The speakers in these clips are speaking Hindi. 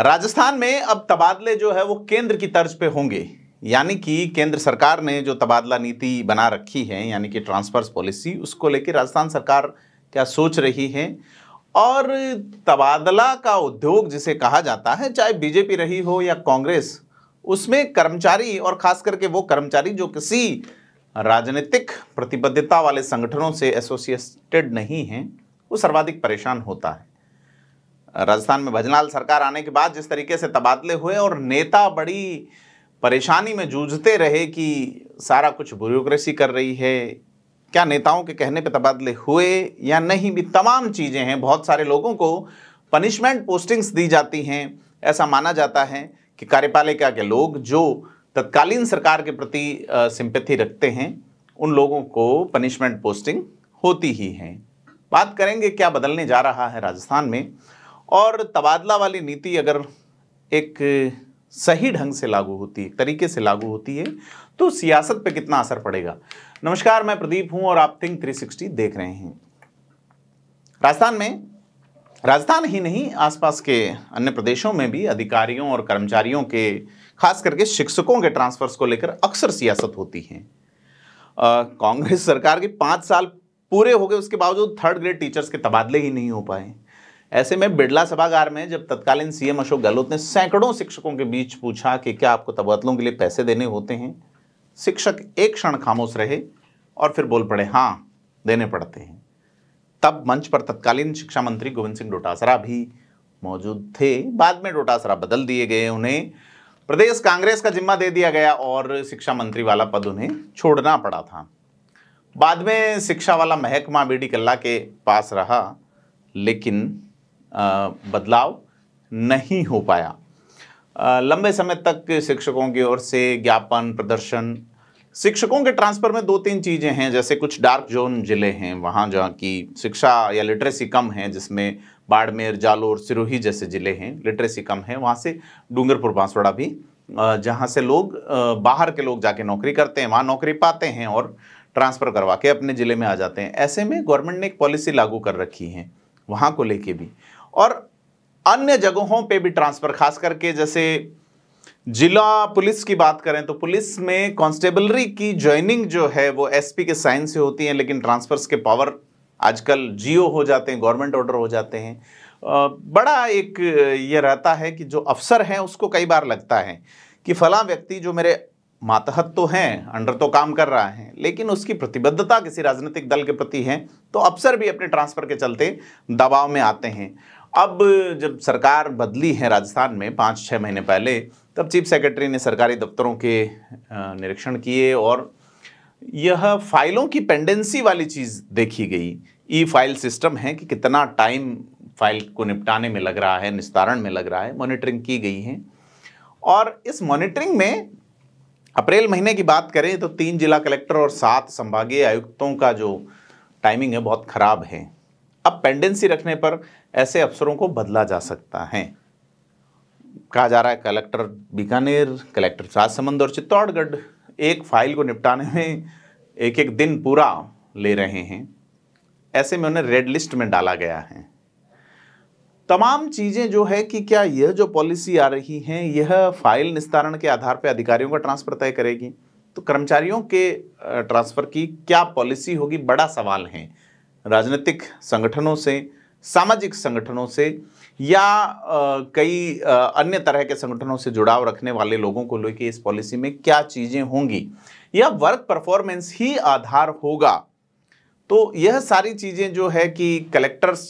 राजस्थान में अब तबादले जो है वो केंद्र की तर्ज पे होंगे यानी कि केंद्र सरकार ने जो तबादला नीति बना रखी है यानी कि ट्रांसफर्स पॉलिसी उसको लेकर राजस्थान सरकार क्या सोच रही है और तबादला का उद्योग जिसे कहा जाता है चाहे बीजेपी रही हो या कांग्रेस उसमें कर्मचारी और खास करके वो कर्मचारी जो किसी राजनीतिक प्रतिबद्धता वाले संगठनों से एसोसिएटेड नहीं हैं वो सर्वाधिक परेशान होता है राजस्थान में भजनाल सरकार आने के बाद जिस तरीके से तबादले हुए और नेता बड़ी परेशानी में जूझते रहे कि सारा कुछ ब्यूरोक्रेसी कर रही है क्या नेताओं के कहने पे तबादले हुए या नहीं भी तमाम चीज़ें हैं बहुत सारे लोगों को पनिशमेंट पोस्टिंग्स दी जाती हैं ऐसा माना जाता है कि कार्यपालिका के लोग जो तत्कालीन सरकार के प्रति सिंपथी रखते हैं उन लोगों को पनिशमेंट पोस्टिंग होती ही हैं बात करेंगे क्या बदलने जा रहा है राजस्थान में और तबादला वाली नीति अगर एक सही ढंग से लागू होती है तरीके से लागू होती है तो सियासत पे कितना असर पड़ेगा नमस्कार मैं प्रदीप हूं और आप थिंक 360 देख रहे हैं राजस्थान में राजस्थान ही नहीं आसपास के अन्य प्रदेशों में भी अधिकारियों और कर्मचारियों के खास करके शिक्षकों के ट्रांसफर्स को लेकर अक्सर सियासत होती है कांग्रेस सरकार के पाँच साल पूरे हो गए उसके बावजूद थर्ड ग्रेड टीचर्स के तबादले ही नहीं हो पाए ऐसे में बिड़ला सभागार में जब तत्कालीन सीएम अशोक गहलोत ने सैकड़ों शिक्षकों के बीच पूछा कि क्या आपको तबादलों के लिए पैसे देने होते हैं शिक्षक एक क्षण खामोश रहे और फिर बोल पड़े हाँ देने पड़ते हैं तब मंच पर तत्कालीन शिक्षा मंत्री गोविंद सिंह डोटासरा भी मौजूद थे बाद में डोटासरा बदल दिए गए उन्हें प्रदेश कांग्रेस का जिम्मा दे दिया गया और शिक्षा मंत्री वाला पद उन्हें छोड़ना पड़ा था बाद में शिक्षा वाला महकमा बी डी कल्ला के पास रहा लेकिन बदलाव नहीं हो पाया लंबे समय तक शिक्षकों की ओर से ज्ञापन प्रदर्शन शिक्षकों के ट्रांसफ़र में दो तीन चीज़ें हैं जैसे कुछ डार्क जोन ज़िले हैं वहाँ जहाँ की शिक्षा या लिटरेसी कम है जिसमें बाड़मेर जालोर सिरोही जैसे ज़िले हैं लिटरेसी कम है वहाँ से डूंगरपुर बांसवाड़ा भी जहाँ से लोग बाहर के लोग जाके नौकरी करते हैं वहाँ नौकरी पाते हैं और ट्रांसफ़र करवा के अपने ज़िले में आ जाते हैं ऐसे में गवर्नमेंट ने एक पॉलिसी लागू कर रखी है वहाँ को लेके भी और अन्य जगहों पे भी ट्रांसफर खास करके जैसे जिला पुलिस की बात करें तो पुलिस में कॉन्स्टेबलरी की ज्वाइनिंग जो है वो एसपी के साइन से होती है लेकिन ट्रांसफर्स के पावर आजकल जियो हो जाते हैं गवर्नमेंट ऑर्डर हो जाते हैं बड़ा एक ये रहता है कि जो अफसर हैं उसको कई बार लगता है कि फला व्यक्ति जो मेरे मातहत तो हैं अंडर तो काम कर रहा है लेकिन उसकी प्रतिबद्धता किसी राजनीतिक दल के प्रति है तो अफसर भी अपने ट्रांसफर के चलते दबाव में आते हैं अब जब सरकार बदली है राजस्थान में पाँच छः महीने पहले तब चीफ सेक्रेटरी ने सरकारी दफ्तरों के निरीक्षण किए और यह फाइलों की पेंडेंसी वाली चीज़ देखी गई ई फाइल सिस्टम है कि कितना टाइम फाइल को निपटाने में लग रहा है निस्तारण में लग रहा है मॉनिटरिंग की गई है और इस मॉनिटरिंग में अप्रैल महीने की बात करें तो तीन जिला कलेक्टर और सात संभागीय आयुक्तों का जो टाइमिंग है बहुत ख़राब है अब पेंडेंसी रखने पर ऐसे अफसरों को बदला जा सकता है कहा जा रहा है कलेक्टर बीकानेर कलेक्टर राजसमंद और चित्तौड़गढ़ एक फाइल को निपटाने में एक एक दिन पूरा ले रहे हैं ऐसे में उन्हें रेड लिस्ट में डाला गया है तमाम चीज़ें जो है कि क्या यह जो पॉलिसी आ रही है यह फाइल निस्तारण के आधार पर अधिकारियों का ट्रांसफर तय करेगी तो कर्मचारियों के ट्रांसफ़र की क्या पॉलिसी होगी बड़ा सवाल है राजनीतिक संगठनों से सामाजिक संगठनों से या आ, कई आ, अन्य तरह के संगठनों से जुड़ाव रखने वाले लोगों को लेके इस पॉलिसी में क्या चीज़ें होंगी या वर्क परफॉर्मेंस ही आधार होगा तो यह सारी चीज़ें जो है कि कलेक्टर्स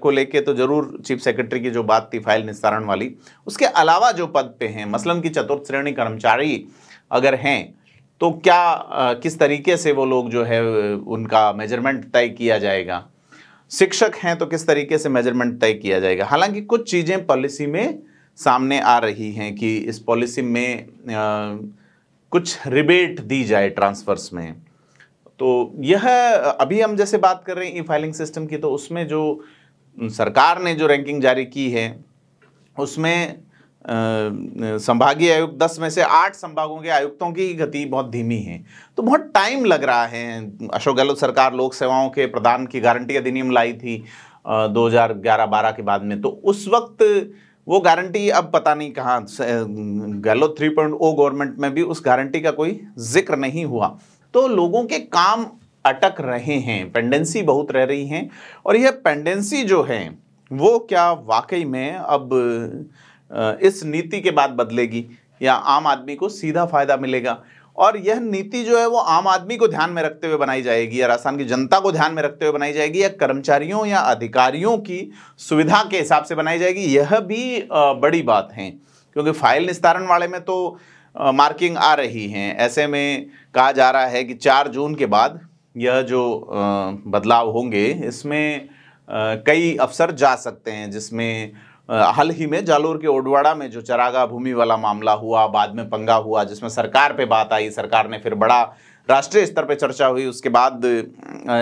को लेके तो ज़रूर चीफ सेक्रेटरी की जो बात थी फाइल निस्तारण वाली उसके अलावा जो पद पे हैं मसलन की चतुर्थ श्रेणी कर्मचारी अगर हैं तो क्या किस तरीके से वो लोग जो है उनका मेजरमेंट तय किया जाएगा शिक्षक हैं तो किस तरीके से मेजरमेंट तय किया जाएगा हालांकि कुछ चीज़ें पॉलिसी में सामने आ रही हैं कि इस पॉलिसी में आ, कुछ रिबेट दी जाए ट्रांसफर्स में तो यह अभी हम जैसे बात कर रहे हैं ई फाइलिंग सिस्टम की तो उसमें जो सरकार ने जो रैंकिंग जारी की है उसमें संभागीय आयुक्त दस में से आठ संभागों के आयुक्तों की गति बहुत धीमी है तो बहुत टाइम लग रहा है अशोक गहलोत सरकार लोक सेवाओं के प्रदान की गारंटी अधिनियम लाई थी दो हजार के बाद में तो उस वक्त वो गारंटी अब पता नहीं कहाँ Gehlot three point O government में भी उस गारंटी का कोई जिक्र नहीं हुआ तो लोगों के काम अटक रहे हैं पेंडेंसी बहुत रह रही हैं और यह पेंडेंसी जो है वो क्या वाकई में अब इस नीति के बाद बदलेगी या आम आदमी को सीधा फायदा मिलेगा और यह नीति जो है वो आम आदमी को ध्यान में रखते हुए बनाई जाएगी या राजस्थान की जनता को ध्यान में रखते हुए बनाई जाएगी या कर्मचारियों या अधिकारियों की सुविधा के हिसाब से बनाई जाएगी यह भी बड़ी बात है क्योंकि फाइल निस्तारण वाले में तो मार्किंग आ रही हैं ऐसे में कहा जा रहा है कि चार जून के बाद यह जो बदलाव होंगे इसमें कई अफसर जा सकते हैं जिसमें हाल ही में जालोर के ओडवाड़ा में जो चरागा भूमि वाला मामला हुआ बाद में पंगा हुआ जिसमें सरकार पे बात आई सरकार ने फिर बड़ा राष्ट्रीय स्तर पर चर्चा हुई उसके बाद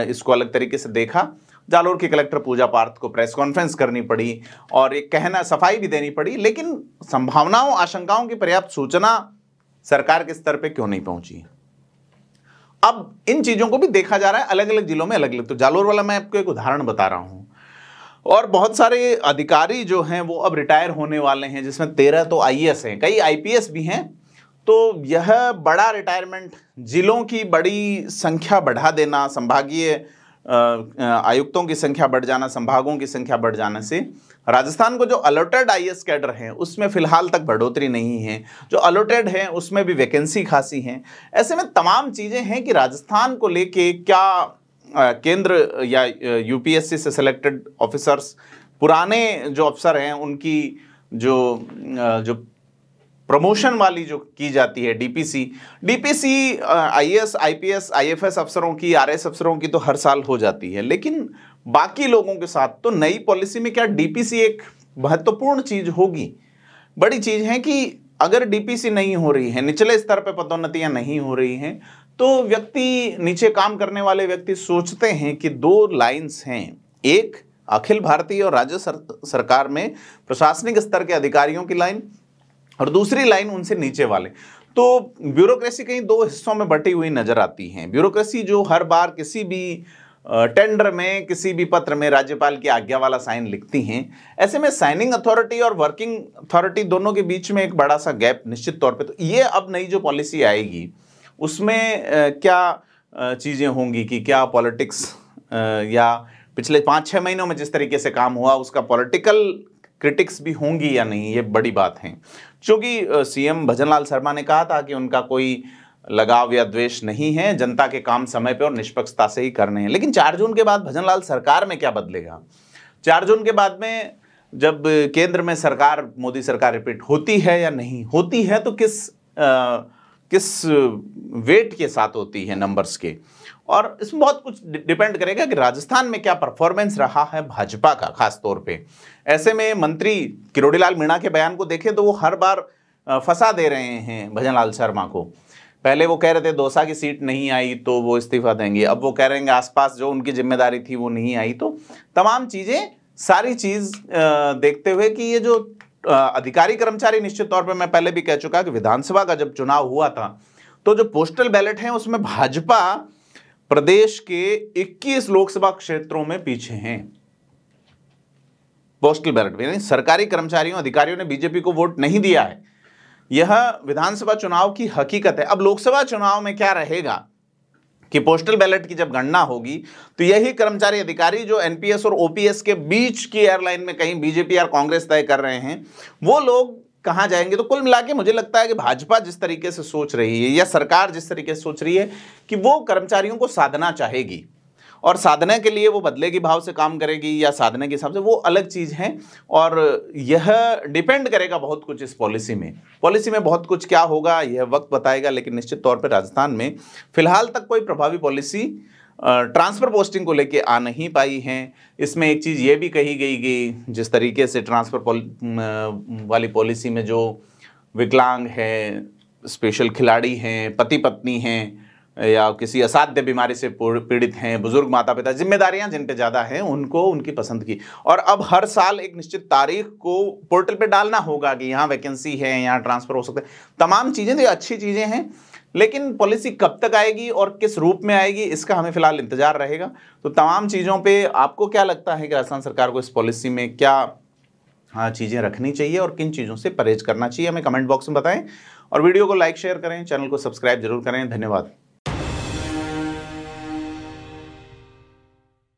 इसको अलग तरीके से देखा जालोर के कलेक्टर पूजा पार्थ को प्रेस कॉन्फ्रेंस करनी पड़ी और एक कहना सफाई भी देनी पड़ी लेकिन संभावनाओं आशंकाओं की पर्याप्त सूचना सरकार के स्तर पर क्यों नहीं पहुंची अब इन चीज़ों को भी देखा जा रहा है अलग अलग जिलों में अलग अलग तो जालोर वाला मैं आपको एक उदाहरण बता रहा हूँ और बहुत सारे अधिकारी जो हैं वो अब रिटायर होने वाले हैं जिसमें तेरह तो आई हैं कई आई भी हैं तो यह बड़ा रिटायरमेंट जिलों की बड़ी संख्या बढ़ा देना संभागीय आयुक्तों की संख्या बढ़ जाना संभागों की संख्या बढ़ जाने से राजस्थान को जो अलॉटेड आई एस कैडर हैं उसमें फ़िलहाल तक बढ़ोतरी नहीं है जो अलॉटेड हैं उसमें भी वैकेंसी खासी हैं ऐसे में तमाम चीज़ें हैं कि राजस्थान को लेके क्या केंद्र या यूपीएससी से सिलेक्टेड ऑफिसर्स पुराने जो अफसर हैं उनकी जो जो प्रमोशन वाली जो की जाती है DPC DPC IAS IPS IFS अफसरों की आरएस अफसरों की तो हर साल हो जाती है लेकिन बाकी लोगों के साथ तो नई पॉलिसी में क्या डीपीसी एक महत्वपूर्ण चीज होगी बड़ी चीज है कि अगर डीपीसी नहीं हो रही है निचले स्तर पर पदोन्नतियां नहीं हो रही हैं तो व्यक्ति नीचे काम करने वाले व्यक्ति सोचते हैं कि दो लाइंस हैं एक अखिल भारतीय और राज्य सर, सरकार में प्रशासनिक स्तर के अधिकारियों की लाइन और दूसरी लाइन उनसे नीचे वाले तो ब्यूरोक्रेसी कहीं दो हिस्सों में बटी हुई नजर आती है ब्यूरोक्रेसी जो हर बार किसी भी टेंडर में किसी भी पत्र में राज्यपाल की आज्ञा वाला साइन लिखती हैं ऐसे में साइनिंग अथॉरिटी और वर्किंग अथॉरिटी दोनों के बीच में एक बड़ा सा गैप निश्चित तौर पे तो ये अब नई जो पॉलिसी आएगी उसमें क्या चीज़ें होंगी कि क्या पॉलिटिक्स या पिछले पाँच छः महीनों में जिस तरीके से काम हुआ उसका पॉलिटिकल क्रिटिक्स भी होंगी या नहीं ये बड़ी बात है क्योंकि सीएम भजनलाल शर्मा ने कहा था कि उनका कोई लगाव या द्वेष नहीं है जनता के काम समय पर और निष्पक्षता से ही करने हैं लेकिन चार जून के बाद भजनलाल सरकार में क्या बदलेगा चार जून के बाद में जब केंद्र में सरकार मोदी सरकार रिपीट होती है या नहीं होती है तो किस आ, किस वेट के साथ होती है नंबर्स के और इसमें बहुत कुछ डिपेंड करेगा कि राजस्थान में क्या परफॉर्मेंस रहा है भाजपा का खास तौर पे ऐसे में मंत्री किरोड़ीलाल मीणा के बयान को देखें तो वो हर बार फंसा दे रहे हैं भजनलाल शर्मा को पहले वो कह रहे थे दोसा की सीट नहीं आई तो वो इस्तीफा देंगे अब वो कह रहे हैं आसपास जो उनकी जिम्मेदारी थी वो नहीं आई तो तमाम चीज़ें सारी चीज़ देखते हुए कि ये जो अधिकारी कर्मचारी निश्चित तौर पर मैं पहले भी कह चुका कि विधानसभा का जब चुनाव हुआ था तो जो पोस्टल बैलेट है उसमें भाजपा प्रदेश के 21 लोकसभा क्षेत्रों में पीछे हैं पोस्टल बैलेट में सरकारी कर्मचारियों अधिकारियों ने बीजेपी को वोट नहीं दिया है यह विधानसभा चुनाव की हकीकत है अब लोकसभा चुनाव में क्या रहेगा कि पोस्टल बैलेट की जब गणना होगी तो यही कर्मचारी अधिकारी जो एनपीएस और ओपीएस के बीच की एयरलाइन में कहीं बीजेपी और कांग्रेस तय कर रहे हैं वो लोग कहाँ जाएंगे तो कुल मिला के मुझे लगता है कि भाजपा जिस तरीके से सोच रही है या सरकार जिस तरीके से सोच रही है कि वो कर्मचारियों को साधना चाहेगी और साधना के लिए वो बदले की भाव से काम करेगी या साधना के हिसाब से वो अलग चीज़ है और यह डिपेंड करेगा बहुत कुछ इस पॉलिसी में पॉलिसी में बहुत कुछ क्या होगा यह वक्त बताएगा लेकिन निश्चित तौर पर राजस्थान में फिलहाल तक कोई प्रभावी पॉलिसी ट्रांसफ़र पोस्टिंग को लेके आ नहीं पाई है इसमें एक चीज़ ये भी कही गई कि जिस तरीके से ट्रांसफ़र पॉल, वाली पॉलिसी में जो विकलांग है स्पेशल खिलाड़ी हैं पति पत्नी हैं या किसी असाध्य बीमारी से पीड़ित हैं बुजुर्ग माता पिता जिम्मेदारियां जिन पे ज़्यादा हैं उनको उनकी पसंद की और अब हर साल एक निश्चित तारीख को पोर्टल पे डालना होगा कि यहाँ वैकेंसी है यहाँ ट्रांसफ़र हो सकता है तमाम चीज़ें तो अच्छी चीज़ें हैं लेकिन पॉलिसी कब तक आएगी और किस रूप में आएगी इसका हमें फिलहाल इंतजार रहेगा तो तमाम चीज़ों पर आपको क्या लगता है कि राजस्थान सरकार को इस पॉलिसी में क्या हाँ चीज़ें रखनी चाहिए और किन चीज़ों से परहेज करना चाहिए हमें कमेंट बॉक्स में बताएं और वीडियो को लाइक शेयर करें चैनल को सब्सक्राइब जरूर करें धन्यवाद